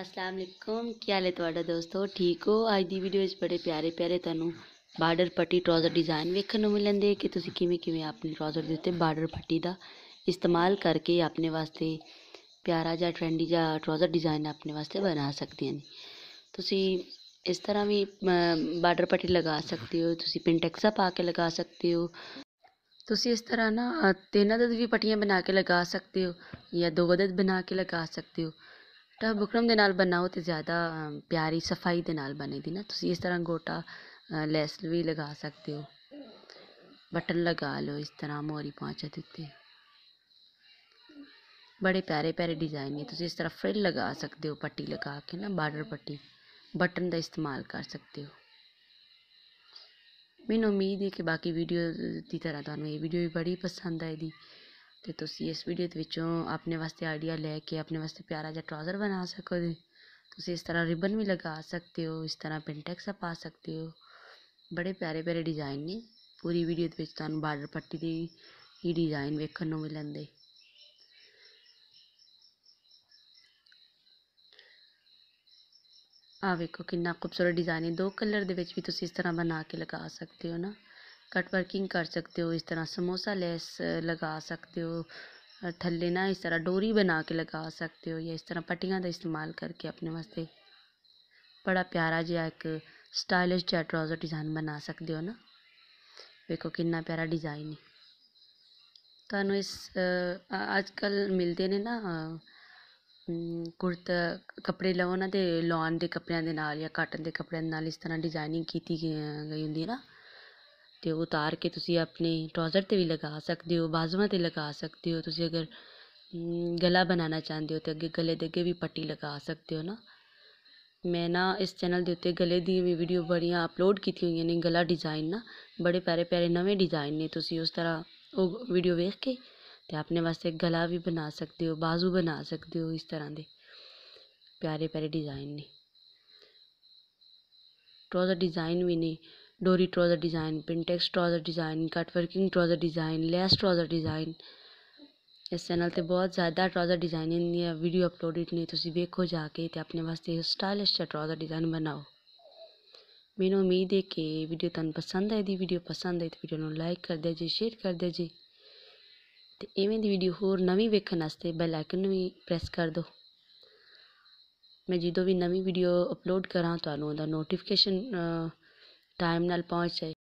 असलम क्या हाल है तुडा दोस्तों ठीक हो अज की वीडियो बड़े प्यारे प्यारे तुम बार्डर पट्टी ट्रॉजर डिजाइन वेखन मिलन दे कि किमें कि अपने ट्रॉजर के उत्ते बार्डर पट्टी का इस्तेमाल करके अपने वास्ते प्यारा जहा ट्रेंडी जहा ट्रॉजर डिजाइन अपने वास्ते बना सकते हैं तुम इस तरह भी बार्डर पट्टी लगा सकते हो तुम पिंटेक्सा पा के लगा सकते हो तुम इस तरह ना तीन अदद भी पट्टियाँ बना के लगा सकते हो या दो अदद बना के लगा सकते हो ਤਾਂ ਬੁਕਰਮ ਦੇ ਨਾਲ ਬਣਾਓ ਤੇ ਜ਼ਿਆਦਾ ਪਿਆਰੀ ਸਫਾਈ ਦੇ ਨਾਲ ਬਣੇਗੀ ਨਾ ਤੁਸੀਂ ਇਸ ਤਰ੍ਹਾਂ ਗੋਟਾ ਲੈਸ ਵੀ ਲਗਾ ਸਕਦੇ ਹੋ ਬਟਨ ਲਗਾ ਲਓ ਇਸ ਤਰ੍ਹਾਂ ਮੋਰੀ ਪਾਂਚਾ ਦੇ ਉੱਤੇ बड़े प्यारे प्यारे डिज़ाइन ने तुम इस तरह फ्रिल लगा सकते हो पट्टी लगा के ना बार्डर पट्टी बटन का इस्तेमाल कर सकते हो मैं उम्मीद है कि बाकी वीडियो की तरह तुम्हें ये वीडियो भी बड़ी पसंद आएगी ਤੇ ਤੁਸੀਂ ਇਸ ਵੀਡੀਓ ਦੇ ਵਿੱਚੋਂ ਆਪਣੇ ਵਾਸਤੇ ਆਈਡੀਆ ਲੈ ਕੇ ਆਪਣੇ ਵਾਸਤੇ ਪਿਆਰਾ ਜਿਹਾ ਟਰਾਊਜ਼ਰ ਬਣਾ ਸਕਦੇ ਹੋ ਤੁਸੀਂ ਇਸ ਤਰ੍ਹਾਂ ਰਿਬਨ ਵੀ ਲਗਾ ਸਕਦੇ ਹੋ ਇਸ ਤਰ੍ਹਾਂ ਪਿੰਟੈਕਸ ਪਾ ਸਕਦੇ ਹੋ ਬੜੇ ਪਿਆਰੇ ਪਿਆਰੇ ਡਿਜ਼ਾਈਨ ਨੇ ਪੂਰੀ ਵੀਡੀਓ ਦੇ ਵਿੱਚ ਤੁਹਾਨੂੰ ਬਾਰਡਰ ਪੱਟੀ ਦੀ ਹੀ ਡਿਜ਼ਾਈਨ ਵੇਖਣ ਨੂੰ ਮਿਲਣਗੇ ਆ ਵੇਖੋ ਕਿੰਨਾ ਖੂਬਸੂਰਤ ਡਿਜ਼ਾਈਨ ਹੈ ਦੋ ਕਲਰ ਦੇ ਵਿੱਚ ਵੀ ਤੁਸੀਂ ਇਸ ਤਰ੍ਹਾਂ ਬਣਾ ਕੇ ਲਗਾ ਸਕਦੇ ਹੋ ਨਾ कट वर्किंग कर सकते हो इस तरह समोसा लेस लगा सकते हो थल्ले ना इस तरह डोरी बना के लगा सकते हो या इस तरह पट्टियाँ का इस्तेमाल करके अपने वास्ते बड़ा प्यारा जहा एक स्टाइलिश जहा ट्राउज़र डिज़ाइन बना सकते हो ना देखो कि प्यारा डिजाइन है तो इस ਅੱਜ मिलते ने ना कुर्ता कपड़े ਕੱਪੜੇ ना तो लॉन के कपड़े के नाल या काटन के कपड़े नाल इस तरह डिजाइनिंग की गई होंगी ना तो उतार के तुम अपने ट्रॉजर पर भी लगा सकते हो बाजवा पर लगा सकते हो तुम अगर हम्म, गला बनाना चाहते हो तो अगर गले के अगे भी पट्टी लगा सकते हो ना मैं ना इस चैनल के उ गले दी वीडियो बड़िया अपलोड की हुई ने गला डिजाइन ना बड़े प्यारे प्यारे नवे डिजाइन ने तुम उस तरह वो वीडियो वेख के तो अपने वास्ते गला भी बना सकते हो बाजू बना सकते हो इस तरह के प्यारे प्यारे डिजाइन ने ट्रोजर डिजाइन भी ने ਡੋਰੀ trouser design pintucks trouser design cut working trouser design lace trouser design ਇਸ ਚੈਨਲ ਤੇ ਬਹੁਤ ਜ਼ਿਆਦਾ ਟਰਾਊਜ਼ਰ ਡਿਜ਼ਾਈਨ ਇਹ ਵੀਡੀਓ ਅਪਲੋਡਡ ਨੇ ਤੁਸੀਂ ਵੇਖੋ ਜਾ ਕੇ ਤੇ ਆਪਣੇ ਵਾਸਤੇ ਸਟਾਈਲਿਸ਼ ਟਰੋਜ਼ਰ ਡਿਜ਼ਾਈਨ ਬਣਾਓ ਮੈਨੂੰ ਉਮੀਦ ਹੈ ਕਿ ਵੀਡੀਓ ਤੁਹਾਨੂੰ ਪਸੰਦ ਆਈ ਦੀ ਵੀਡੀਓ ਪਸੰਦ ਆਈ ਤੇ ਵੀਡੀਓ ਨੂੰ ਲਾਈਕ ਕਰ ਦਿਓ ਜੀ ਸ਼ੇਅਰ ਕਰ ਦਿਓ ਜੀ ਤੇ ਐਵੇਂ ਦੀ ਵੀਡੀਓ ਹੋਰ ਨਵੀਂ ਵੇਖਣ ਵਾਸਤੇ ਬੈਲ ਆਈਕਨ ਵੀ ਪ੍ਰੈਸ ਕਰ ਦਿਓ ਮੈਂ ਜਦੋਂ ਵੀ ਨਵੀਂ ਵੀਡੀਓ ਅਪਲੋਡ ਕਰਾਂ ਤੁਹਾਨੂੰ ਉਹਦਾ ਨੋਟੀਫਿਕੇਸ਼ਨ टाइम नल पहुँच